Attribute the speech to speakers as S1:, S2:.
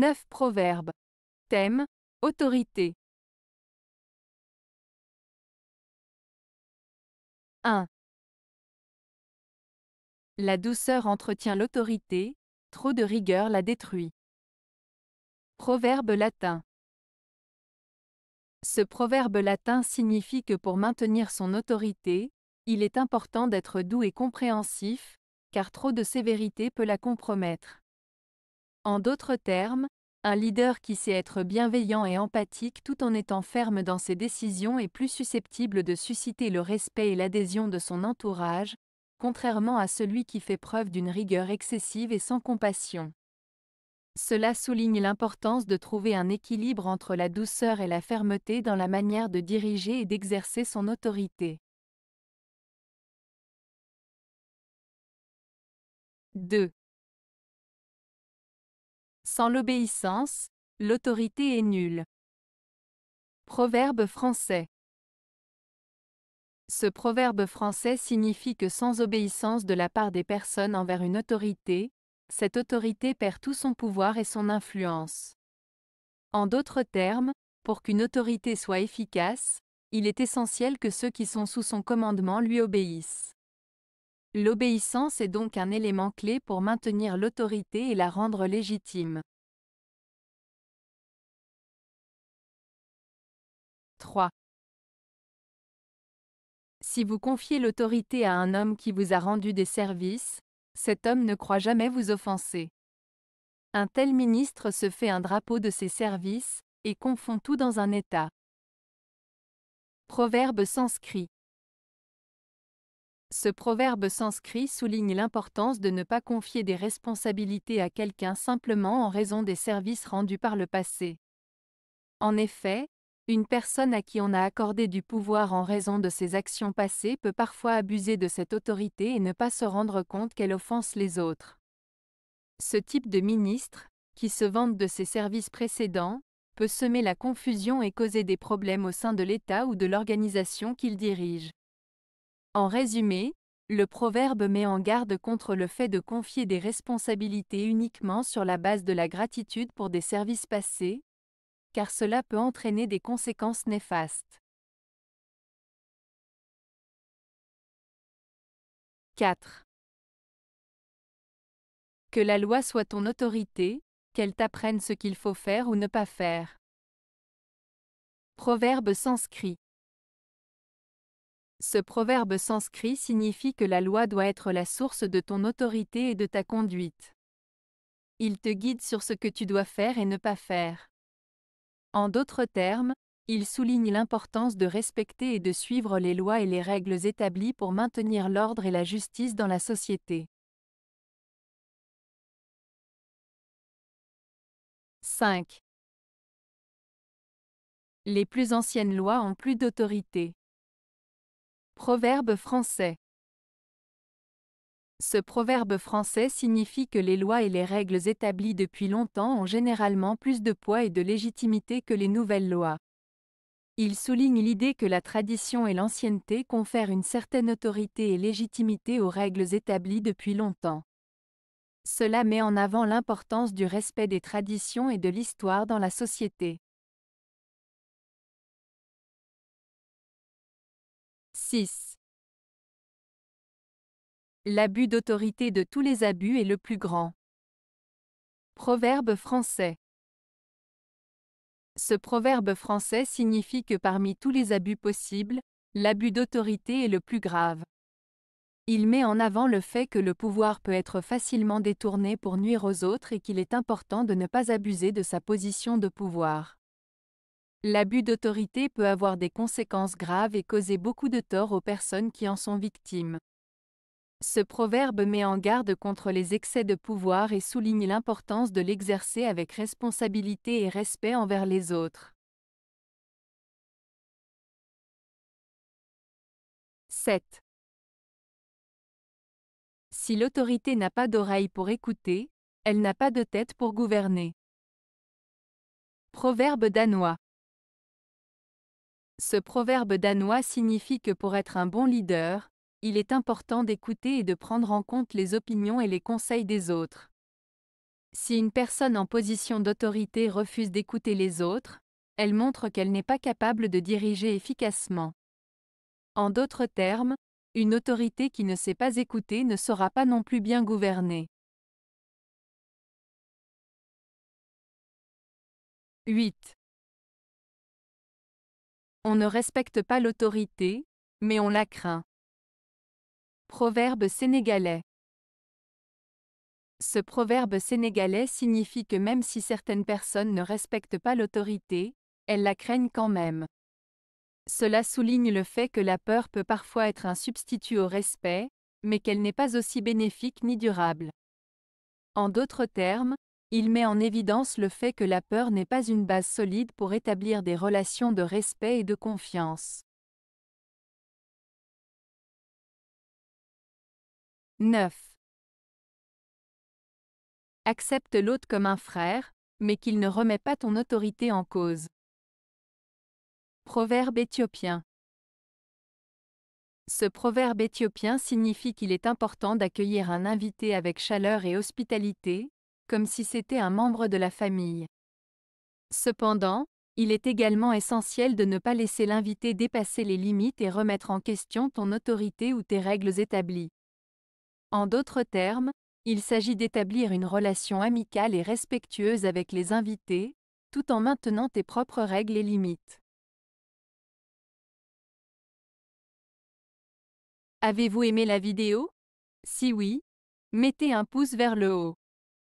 S1: 9 proverbes. Thème Autorité. 1. La douceur entretient l'autorité, trop de rigueur la détruit. Proverbe latin.
S2: Ce proverbe latin signifie que pour maintenir son autorité, il est important d'être doux et compréhensif, car trop de sévérité peut la compromettre. En d'autres termes, un leader qui sait être bienveillant et empathique tout en étant ferme dans ses décisions est plus susceptible de susciter le respect et l'adhésion de son entourage, contrairement à celui qui fait preuve d'une rigueur excessive et sans compassion. Cela souligne l'importance de trouver un équilibre entre la douceur et la fermeté dans la manière de diriger et d'exercer son autorité.
S1: 2. Sans l'obéissance, l'autorité est nulle. Proverbe français. Ce
S2: proverbe français signifie que sans obéissance de la part des personnes envers une autorité, cette autorité perd tout son pouvoir et son influence. En d'autres termes, pour qu'une autorité soit efficace, il est essentiel que ceux qui sont sous son commandement lui obéissent. L'obéissance est donc un élément clé pour maintenir
S1: l'autorité et la rendre légitime. 3. Si
S2: vous confiez l'autorité à un homme qui vous a rendu des services, cet homme ne croit jamais vous offenser. Un tel ministre se fait un drapeau de ses services, et confond tout dans un état. Proverbe sanscrit ce proverbe sanscrit souligne l'importance de ne pas confier des responsabilités à quelqu'un simplement en raison des services rendus par le passé. En effet, une personne à qui on a accordé du pouvoir en raison de ses actions passées peut parfois abuser de cette autorité et ne pas se rendre compte qu'elle offense les autres. Ce type de ministre, qui se vante de ses services précédents, peut semer la confusion et causer des problèmes au sein de l'État ou de l'organisation qu'il dirige. En résumé, le proverbe met en garde contre le fait de confier des responsabilités uniquement sur la base de la gratitude pour des services passés, car
S1: cela peut entraîner des conséquences néfastes. 4. Que la loi soit ton autorité, qu'elle t'apprenne ce qu'il faut faire ou ne pas faire.
S2: Proverbe sanscrit. Ce proverbe sanscrit signifie que la loi doit être la source de ton autorité et de ta conduite. Il te guide sur ce que tu dois faire et ne pas faire. En d'autres termes, il souligne l'importance de respecter et de suivre les lois et les règles
S1: établies pour maintenir l'ordre et la justice dans la société. 5. Les plus anciennes lois ont plus d'autorité.
S2: Proverbe français. Ce proverbe français signifie que les lois et les règles établies depuis longtemps ont généralement plus de poids et de légitimité que les nouvelles lois. Il souligne l'idée que la tradition et l'ancienneté confèrent une certaine autorité et légitimité aux règles établies depuis longtemps. Cela met en avant l'importance du respect des traditions et de l'histoire dans la société.
S1: 6. L'abus d'autorité de tous les abus est le plus grand. Proverbe français. Ce
S2: proverbe français signifie que parmi tous les abus possibles, l'abus d'autorité est le plus grave. Il met en avant le fait que le pouvoir peut être facilement détourné pour nuire aux autres et qu'il est important de ne pas abuser de sa position de pouvoir. L'abus d'autorité peut avoir des conséquences graves et causer beaucoup de tort aux personnes qui en sont victimes. Ce proverbe met en garde contre les excès de pouvoir et souligne l'importance de l'exercer avec responsabilité et respect envers les autres.
S1: 7. Si l'autorité n'a pas d'oreille pour
S2: écouter, elle n'a pas de tête pour gouverner. Proverbe danois. Ce proverbe danois signifie que pour être un bon leader, il est important d'écouter et de prendre en compte les opinions et les conseils des autres. Si une personne en position d'autorité refuse d'écouter les autres, elle montre qu'elle n'est pas capable de diriger efficacement. En d'autres termes,
S1: une autorité qui ne sait pas écouter ne sera pas non plus bien gouvernée. 8. On ne respecte pas l'autorité, mais on la craint. Proverbe sénégalais. Ce
S2: proverbe sénégalais signifie que même si certaines personnes ne respectent pas l'autorité, elles la craignent quand même. Cela souligne le fait que la peur peut parfois être un substitut au respect, mais qu'elle n'est pas aussi bénéfique ni durable. En d'autres termes, il met en évidence le fait que la peur n'est pas une base solide pour
S1: établir des relations de respect et de confiance. 9. Accepte l'autre comme un frère, mais qu'il ne remet pas ton autorité en cause.
S2: Proverbe éthiopien ce proverbe éthiopien signifie qu'il est important d'accueillir un invité avec chaleur et hospitalité, comme si c'était un membre de la famille. Cependant, il est également essentiel de ne pas laisser l'invité dépasser les limites et remettre en question ton autorité ou tes règles établies. En d'autres termes, il s'agit d'établir une relation amicale et respectueuse avec les invités, tout en maintenant tes propres
S1: règles et limites. Avez-vous aimé la vidéo Si oui, mettez un pouce vers le haut.